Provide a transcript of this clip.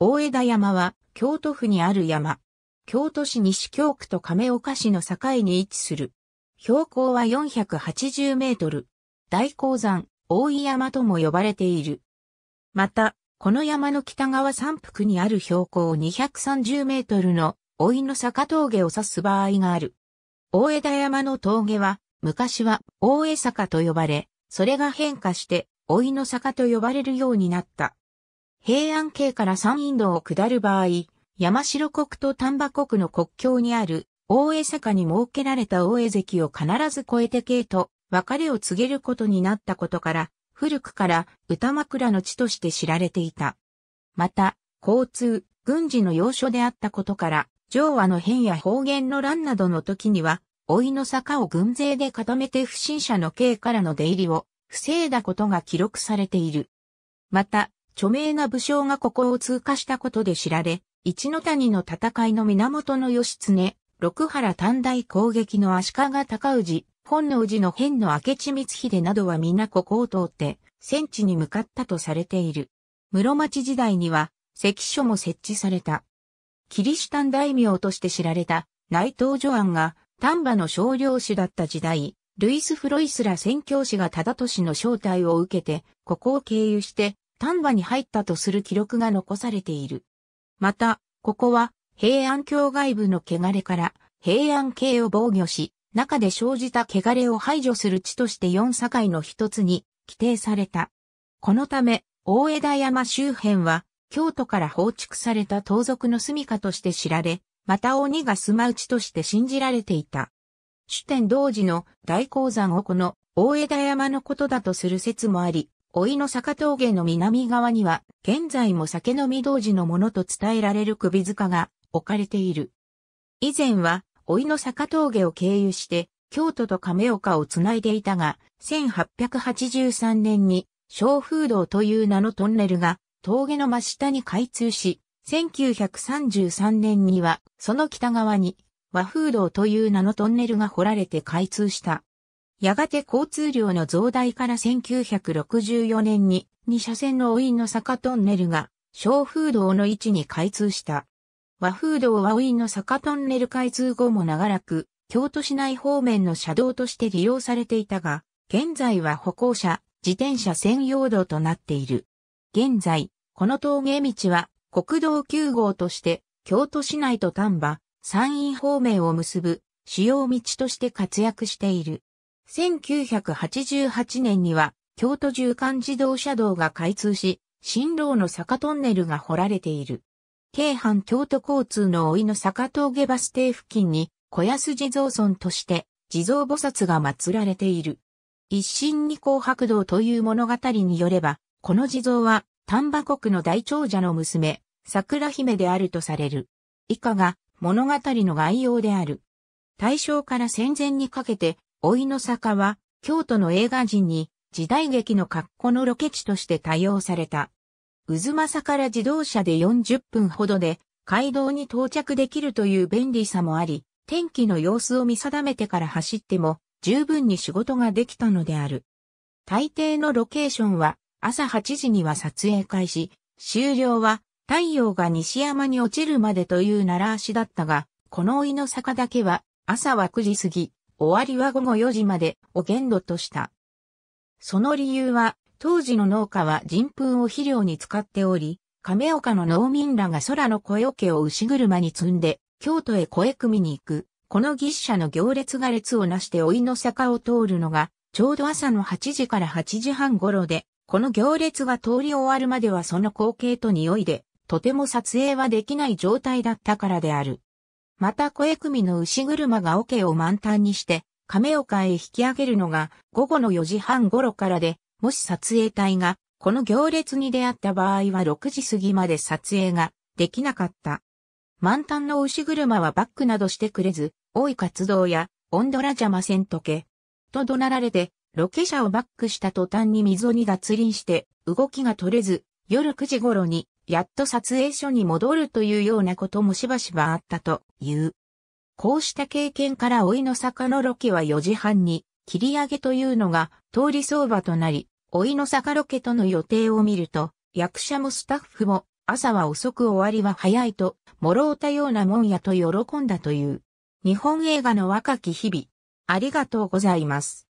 大枝山は京都府にある山。京都市西京区と亀岡市の境に位置する。標高は480メートル。大鉱山、大井山とも呼ばれている。また、この山の北側山腹にある標高230メートルの大井の坂峠を指す場合がある。大枝山の峠は、昔は大江坂と呼ばれ、それが変化して大井の坂と呼ばれるようになった。平安京から山陰道を下る場合、山城国と丹波国の国境にある大江坂に設けられた大江関を必ず越えて京と別れを告げることになったことから、古くから歌枕の地として知られていた。また、交通、軍事の要所であったことから、上和の変や方言の乱などの時には、老いの坂を軍勢で固めて不審者の刑からの出入りを防いだことが記録されている。また、著名な武将がここを通過したことで知られ、一の谷の戦いの源の義経、六原短大攻撃の足利高氏、本能寺の変の明智光秀などは皆ここを通って、戦地に向かったとされている。室町時代には、関所も設置された。キリシタン大名として知られた内藤助安が丹波の少量主だった時代、ルイス・フロイスら宣教師が忠利の招待を受けて、ここを経由して丹波に入ったとする記録が残されている。また、ここは平安京外部の汚れから平安京を防御し、中で生じた汚れを排除する地として四境の一つに規定された。このため、大枝山周辺は、京都から放逐された盗賊の住処として知られ、また鬼が住まう地として信じられていた。主典同時の大鉱山をこの大枝山のことだとする説もあり、老いの坂峠の南側には、現在も酒飲み同時のものと伝えられる首塚が置かれている。以前は、老いの坂峠を経由して、京都と亀岡をつないでいたが、1883年に、小風道という名のトンネルが、峠の真下に開通し、1933年には、その北側に、和風道という名のトンネルが掘られて開通した。やがて交通量の増大から1964年に2車線のインの坂トンネルが小風道の位置に開通した。和風道はインの坂トンネル開通後も長らく京都市内方面の車道として利用されていたが、現在は歩行者、自転車専用道となっている。現在、この峠道は国道9号として京都市内と丹波、山陰方面を結ぶ主要道として活躍している。1988年には、京都縦貫自動車道が開通し、新路の坂トンネルが掘られている。京阪京都交通の老いの坂峠バス停付近に、小安地蔵村として、地蔵菩薩が祀られている。一心二光白道という物語によれば、この地蔵は、丹波国の大長者の娘、桜姫であるとされる。以下が物語の概要である。大正から戦前にかけて老いの坂は、京都の映画人に、時代劇の格好のロケ地として多用された。渦政から自動車で40分ほどで、街道に到着できるという便利さもあり、天気の様子を見定めてから走っても、十分に仕事ができたのである。大抵のロケーションは、朝8時には撮影開始、終了は、太陽が西山に落ちるまでという習わしだったが、この老いの坂だけは、朝は9時過ぎ、終わりは午後4時までを限度とした。その理由は、当時の農家は人糞を肥料に使っており、亀岡の農民らが空の小桶を牛車に積んで、京都へ小組みに行く。この牛車の行列が列をなして老いの坂を通るのが、ちょうど朝の8時から8時半頃で、この行列が通り終わるまではその光景と匂いで、とても撮影はできない状態だったからである。また小組の牛車が桶を満タンにして、亀岡へ引き上げるのが午後の4時半頃からで、もし撮影隊がこの行列に出会った場合は6時過ぎまで撮影ができなかった。満タンの牛車はバックなどしてくれず、多い活動や温度ら邪魔せんとけ。と怒鳴られて、ロケ車をバックした途端に溝に脱輪して動きが取れず、夜9時頃にやっと撮影所に戻るというようなこともしばしばあったと言う。こうした経験から老いの坂のロケは4時半に、切り上げというのが通り相場となり、老いの坂ロケとの予定を見ると、役者もスタッフも、朝は遅く終わりは早いと、諸うたようなもんやと喜んだという。日本映画の若き日々。ありがとうございます。